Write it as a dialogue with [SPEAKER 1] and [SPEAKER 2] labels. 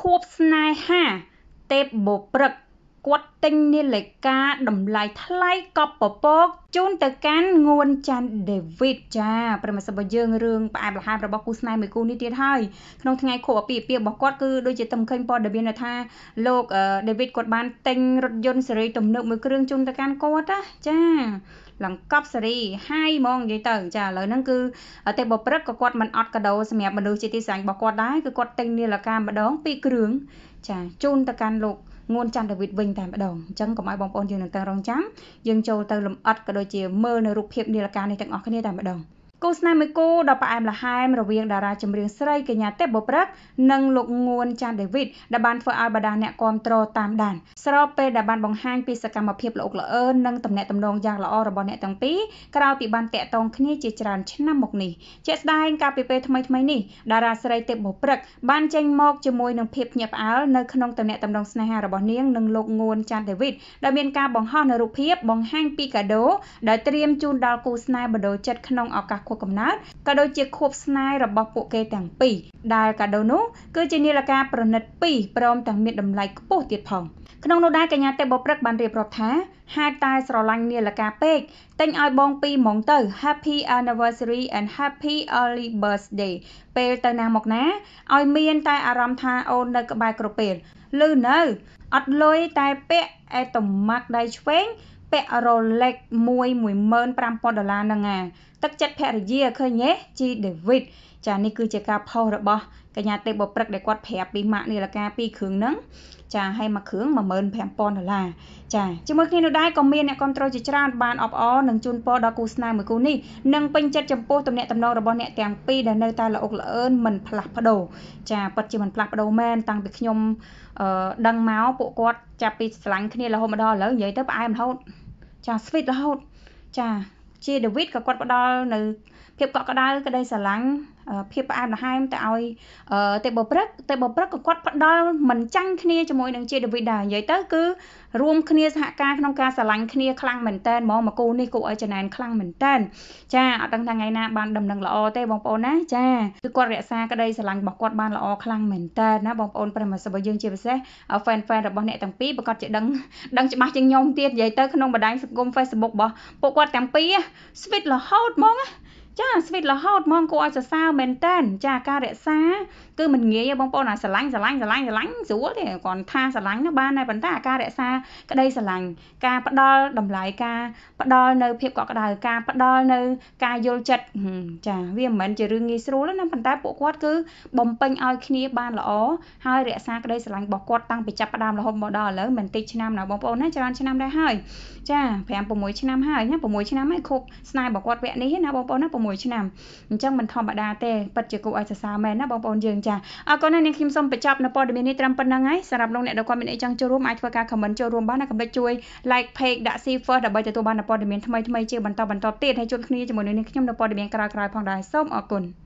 [SPEAKER 1] ខួបស្នេហាទេពបូព្រឹក។គាត់ទិញនាឡិកាតម្លៃថ្លៃកប់ពពកជូនទៅកាន់ងួនច័ន្ទដេវីតចាប្រិមសិបយើងរឿងផ្អែមល្ហែមរបស់គូស្នេហ៍មួយគូនេះទៀតហើយក្នុងថ្ងៃខួបអាពាហ៍ពិពាហ៍របស់គាត់គឺដូចជាទំឃើញព័ត៌មានថាលោកដេវីតគាត់បានទិញរថយន្តសេរីទំនើបមួយគ្រឿងជូនទៅកាន់គាត់ណាចា លង្កប់សេរីហើយហ្មងនិយាយទៅចាឥឡូវហ្នឹងគឺទេបព្រឹកក៏គាត់មិនអត់កដោសម្រាប់មនុស្សជាទីស្រឡាញ់របស់គាត់ដែរគឺគាត់ទិញនាឡិកាម្ដងពីរគ្រឿងចាជូនទៅកាន់លោកងួនចន្ទវិទ្យវិញតែម្ដងអញ្ចឹងកុំឲ្យបងប្អូនយើងនឹងតឹងរង់ចាំយើងចូលទៅលំអិតក៏ដូចជាមើលនៅរូបភាពនាឡិកានេះទាំងអស់គ្នាតែម្ដងគូស្នេហ៍មួយគូដ៏ផ្អែមល្ហែមរវាងតារាចម្រៀងស្រីកញ្ញាទេពបុព្រឹកនិងលោកងួន ចាន់ដេវីតដែលបានធ្វើឲ្យបណ្ដាអ្នកគាំទ្រតាមដានស្របពេលដែលបានបង្ហាញពីសកម្មភាពល្អល្អឿននិងទំនាក់ទំនងយ៉ាងល្អរបស់អ្នកទាំងពីរក្រោយពីបានតាក់ទងគ្នាជាច្រើនឆ្នាំមកនេះជាក់ស្ដែងកាលពីពេលថ្មីៗនេះតារាស្រីទេពបុព្រឹកបានចេញមកជាមួយនឹងភាពញាក់ផ្អើលនៅក្នុងទំនាក់ទំនងស្នេហារបស់នាងនិងលោកងួនចាន់ដេវីតដែលមានការបង្ហោះនៅរូបភាព បង្ហាញពីកាដូដែលត្រៀមជូនដល់គូស្នេហ៍បដូរចិត្តក្នុងឱកាសខួបកំណើតក៏ដូចជា ខួបស្នេហ៍របស់ពួកគេទាំងពីរដែលកាដូនោះ គឺជានាឡិកាប្រណិតពីរព្រមទាំងមានតម្លៃខ្ពស់ទៀតផងក្នុងនោះដែរកញ្ញាទេបបព្រឹកបានរៀបរាប់ថាហេតុតែស្រឡាញ់នាឡិកាពេកទិញឲ្យបងពីរហ្មងទៅ Happy Anniversary and Happy Early Birthday ពេលទៅណាមកណាឲ្យមាន តែអារម្មណ៍ថាអូននៅ ក្បែរគ្រប់ពេលលឺនៅអត់លុយតែពាក់អេតម៉ាក់ដៃឆ្វេងពាក់ Rolex 1 15000ដុល្លារហ្នឹងអាទឹកចិត្តភរិយាឃើញទេជីដេវីតចានេះគឺជាការផុសរបស់កញ្ញាទេបព្រឹកដែលគាត់ប្រាប់ពីម៉ាក់នាឡិកា2គ្រឿងហ្នឹងចាហើយមួយគ្រឿង15000ដុល្លារចាជាមួយគ្នានោះដែរក៏មានអ្នកគ្រប់គ្រងជាច្រើនបានអបអរនិងជូនពរដល់គូស្នេហ៍មួយគូនេះនិងពេញចិត្តចំពោះទំនាក់ទំនងរបស់អ្នកទាំងពីរដែលនៅតែល្អុកល្អឿនមិនផ្លាស់ប្ដូរចាពិតជាមិនផ្លាស់ប្ដូរមែនតាំងពីខ្ញុំអឺដឹងមកពួកគាត់ ចាប់ពីស្រឡាញ់គ្នារហូតមកដល់ឥឡូវនិយាយទៅផ្អែមរហូតចាស្វីតរហូតចាជា David ក៏គាត់ផ្ដល់នៅភាពកក់ក្ដៅក្ដីស្រឡាញ់ភាពផ្អែមល្ហែមទៅឲ្យទេបព្រឹកទេបព្រឹកក៏គាត់ផ្ដល់មិនចាញ់គ្នាជាមួយនឹងជាដេវីតដែរនិយាយទៅ គឺរួមគ្នាសហការក្នុងការស្រឡាញ់គ្នាខ្លាំងមែនតើហ្មងមកគូនេះគូឲ្យចំណែនខ្លាំងមែនតើចាអត់ដឹងថាថ្ងៃណាបានដំណឹងល្អទេបងប្អូនណាចាគឺគាត់រក្សាក្តីស្រឡាញ់របស់គាត់បានល្អខ្លាំងមែនតើណាបងប្អូនប្រិមត្តរបស់យើងជាពិសេស fan fan របស់អ្នកទាំងពីរប្រកាសជាដឹងដឹងច្បាស់ជាងខ្ញុំទៀតនិយាយទៅក្នុងបណ្ដាញសង្គម Facebook របស់ពួកគាត់ទាំងពីរស្វីតរហូតហ្មងណាចាស្វីតរហូតហ្មងគួរឲ្យសរសើរមែនតែនចាការរក្សាគឺមិនងាយទេបងប្អូនអាស្រឡាញ់ស្រឡាញ់ស្រឡាញ់ស្រឡាញ់ស្រួលទេគាត់ថាស្រឡាញ់នោះបានដែរប៉ុន្តែអាការរក្សាក្តីស្រឡាញ់ការផ្ដល់តម្លៃការផ្ដល់នៅភាពកក់ក្ដៅការផ្ដល់នៅការយល់ចិត្តចាវាមិនមែនជារឿងងាយស្រួលទេណាប៉ុន្តែពួកគាត់គឺបំពេញឲ្យគ្នាបានល្អហើយរក្សាក្តីស្រឡាញ់របស់គាត់តាំងពីចាប់ផ្ដើមរហូតមកដល់ឥឡូវមិនតិចឆ្នាំណាបងប្អូនណាច្រើនឆ្នាំដែរហើយចា5 6ឆ្នាំហើយណា6ឆ្នាំហើយខូបស្នេហ៍របស់គាត់វគ្គនេះណាបងប្អូនណាមួយឆ្នាំអញ្ចឹងមិនធម្មតាទេពិតជាគួរឲ្យសរសើរមែនណាបងប្អូនយើងចាអរគុណណាស់នាងខ្ញុំសូមបញ្ចប់នៅព័ត៌មាននេះត្រឹមប៉ុណ្្នឹងហើយសម្រាប់លោកអ្នកដែលគាត់មានអីចង់ចូលរួមអាចធ្វើការ comment ចូលរួមបានណាកុំភ្លេចជួយ like page ដាក់ see first ដើម្បីទទួលបានព័ត៌មានថ្មីៗជាបន្តបន្តទៀតហើយជួបគ្នាជាមួយនឹងខ្ញុំនៅព័ត៌មានក្រោយៗផងដែរសូមអរគុណ